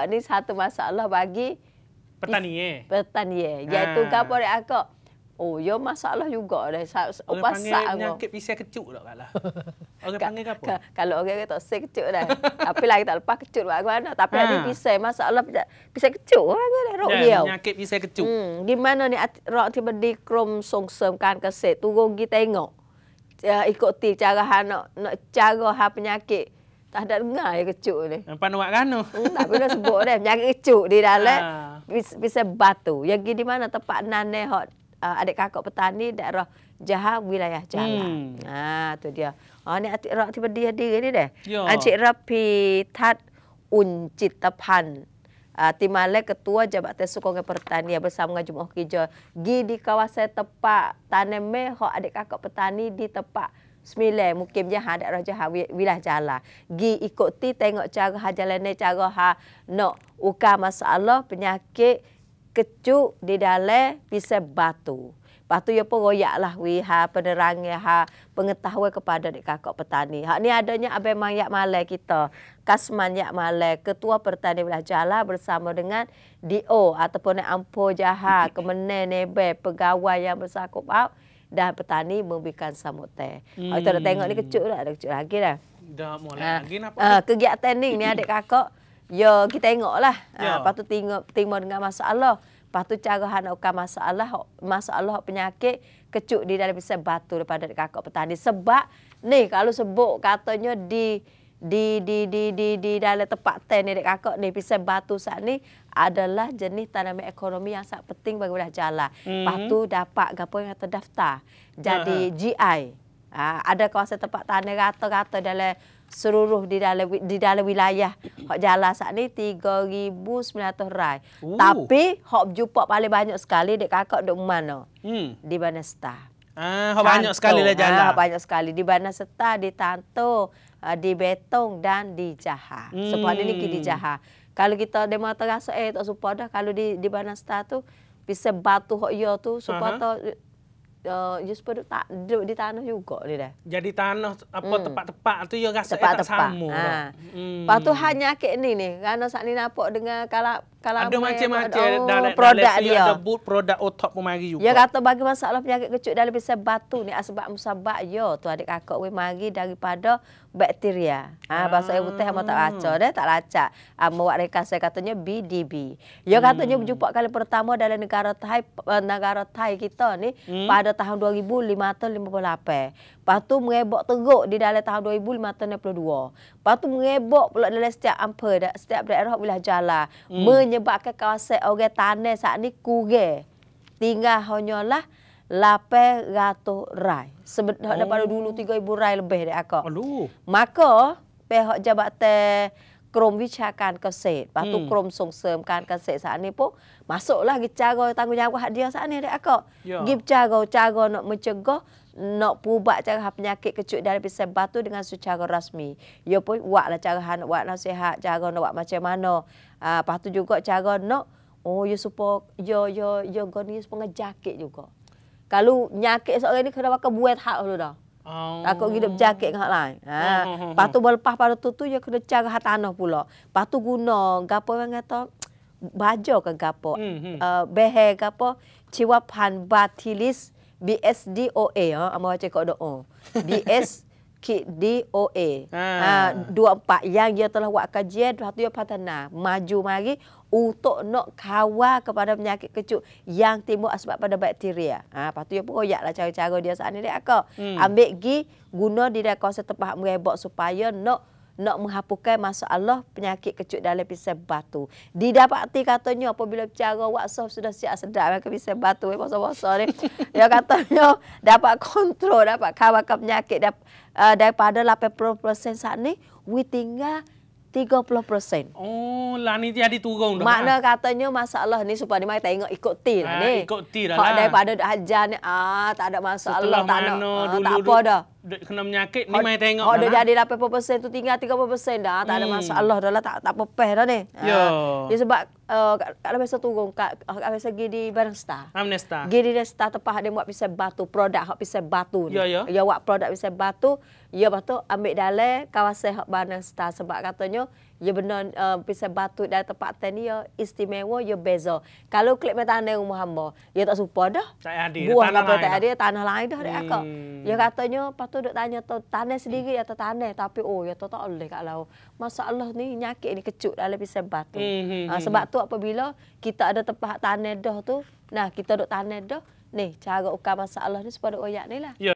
akak ni satu masalah bagi petani eh. Petani eh. Iaitu ha. gapo dek akak? Oh, yo masalah juga dah. Apa sak aku? Penyakit pisau kecut tak lah. Orang panggil apa? kalau orang kata sek kecut dah. Tapi lagi tak lepas kecut buat mana? Tapi ha. Lah, ada ah. pisang masalah Pisau kecut orang dah rok dia. Ya, penyakit pisau kecut. Hmm, gimana ni rok tiba di krom songsem kan kesek. Tunggu kita tengok. Uh, ikuti cara hana, cara ha penyakit tak ada dengar ya kecuk ni. Apa nak buat kanu? Hmm, tak perlu sebut dah. yang kecuk di dalam. Ah. Ha. Bisa batu. Yang pergi di mana tempat nanai uh, adik kakak petani daerah Jahang wilayah Jalan. Hmm. Ha, tu dia. Oh, ni atik rak tiba dia diri ni deh. Ya. Encik Rapi Tat Uncit Tepan. Uh, Timalek Ketua Jabatan Sukongan Pertanian bersama dengan Jumoh Kijo. Gi di kawasan tempat tanam meh adik kakak petani di tempat sembilan mukim jahat dak raja ha Wilah Jala, gi ikuti tengok cara ha jalan ni cara ha nak uka masalah penyakit kecuk di dalam bisa batu Patu ya peroyak lah wi ha penerang ha pengetahuan kepada dek kakak petani. Hak ni adanya abai mayak malai kita. Kasman yak malai ketua pertani wilayah Jala bersama dengan DO ataupun ampo jaha kemenen nebe pegawai yang bersakup au dan petani memberikan samut teh. Hmm. Kalau kita dah tengok ni kecut lah, ada kecut lagi lah. Dah mulai ha. Ah. lagi apa? Ha. Ah, kegiatan ni ni adik kakak. Yo kita tengok lah. Ha. Ah, ya. Lepas tu tengok, tengok dengan masalah. Lepas tu cara hana ukan masalah, masalah penyakit kecut di dalam pisang batu daripada adik kakak petani. Sebab ni kalau sebut katanya di di di di di di dalam tempat ten ni dek kakak ni pisang batu saat ni adalah jenis tanaman ekonomi yang sangat penting bagi wilayah jalan. Hmm. Batu dapat gapo yang terdaftar jadi uh. Ha, ha. GI. Ha, ada kawasan tempat tanah rata-rata dalam seluruh di dalam di dalam wilayah hak jalan saat ni 3900 rai. Uh. Tapi hak jumpa paling banyak sekali dek kakak dek mana? Hmm. Di Banestar. Ah, Kanto. banyak sekali lah jalan. Ah, banyak sekali di Bandar Seta di Tanto, ah, di Betong dan di Jaha. Hmm. Sebab ini kita di Jaha. Kalau kita demo terasa eh tak support dah kalau di di Bandar Serta tu bisa batu hok yo tu support uh -huh. perlu tak duduk di tanah juga ni dah. Jadi tanah apa hmm. tepat-tepat tu ya rasa tepat eh, -tepat. tak sama. Ah. Hmm. tu hanya ke ni nih. Kalau saat ni nampak dengan kalau kalau ada macam-macam oh, dalam produk dia. Ada boot produk otak pun mari juga. Ya kata bagi masalah penyakit kecut dalam bisa batu ni asbab ah, musabak yo tu adik kakak we mari daripada bakteria. Ha ah. bahasa ibu teh tak raca deh tak raca. Amo ah, wak reka saya katanya BDB. Yo hmm. katanya berjumpa kali pertama dalam negara Thai eh, negara Thai kita ni hmm. pada tahun 2558. Lepas Patu mengebok teruk di dalam tahun 2562. Lepas tu mengebok pula dalam setiap ampa setiap daerah wilayah jalan. Hmm menyebabkan kawasan orang tanah saat ini kurang. Tinggal hanyalah 800 rai. Sebab oh. daripada dulu ibu rai lebih dari aku. Aduh. Maka pihak jabatan กรมวิชาการเกษตรปะตุกรมส่งเสริมการเกษตรสานี้ปุ๊บมาโซ่ละกิจากรตังกุยากว่าเดียวสานี้ได้ก็กิจากรจากรนอกมุจก็นอกปูบะจากหับยาเกะกระจุดได้เป็นเซบัตุด้วยสุชากรรัสมียอพุวะละจากหันวะนาเสหะจากรนวะมาเชมานออ่ปัตุจุก็จากรนอกโอ้ยสุปโยโยโยกรนี้สุปงะจากเกะจุก็ถ้าลูกยาเกะสักอันนี้คือเราว่ากบวยท่าเอาหรือเปล่า Oh. Takut gila berjakit dengan hak lain. Ha. Hmm, hmm, hmm, lepas tu berlepas pada tu tu, dia kena cari hak tanah pula. Lepas tu guna, gapa orang kata, baja ke gapa, hmm, hmm. uh, eh, behe gapa, ciwapan batilis BSDOA. Ha. Amal baca kat doa. BS DOA. Ah. Ha. Uh, 24. Yang dia telah buat kajian, lepas tu dia patah nak. Maju mari, untuk nak kawal kepada penyakit kecut yang timbul sebab pada bakteria. Ha, lepas tu dia pun royaklah cara-cara dia saat ni dia akal. Hmm. Ambil gi guna di dalam kawasan tempat merebok supaya nak nak menghapuskan masalah penyakit kecut dalam pisau batu. Didapati katanya apabila cara WhatsApp sudah siap sedap ke pisau batu eh, bosa-bosa ni. Dia katanya dapat kontrol, dapat kawal penyakit dap, uh, daripada 80% saat ni. We tinggal 30%. Oh, lah ni dia diturung dah. Makna ha? katanya masalah ni supaya dia tengok ikut til lah ah, ni. Ikut til lah. Kalau daripada hajar ni, ah, tak ada masalah. Setelah tak mana ada, dulu, ah, tak apa dah kena menyakit ni mai tengok oh, dah. Oh, jadi 80% tu tinggal 30% dah. Tak hmm. ada masalah dah lah. Tak, tak pepeh dah ni. Ya. Ha. Dia sebab eh, kalau uh, biasa turun kat kat biasa gigi di Barang Star. Amnesta. Ah, gigi di Star tepah dia buat pisai batu produk hak pisai batu ni. Ya, ya. Dia buat produk pisai batu. Ya batu ambil dalam kawasan hak Barang Star sebab katanya Ya benar uh, pisang batu dan tempat tan ia ya, istimewa ia ya, beza kalau klik mata anda rumah hamba ia ya, tak supa dah tak ada buah tanah tak ada tanah lain dah dia aku ia hmm. katanya patu dok tanya tu tanah sendiri atau tanah tapi oh ya tak tak boleh kat lau masalah ni nyakit ni kecut dalam pisang batu hmm, hmm, ah, hmm sebab hmm. tu apabila kita ada tempat tanah dah tu nah kita dok tanah dah Nih, cara ukah masalah ni supaya oyak ni lah. Yeah.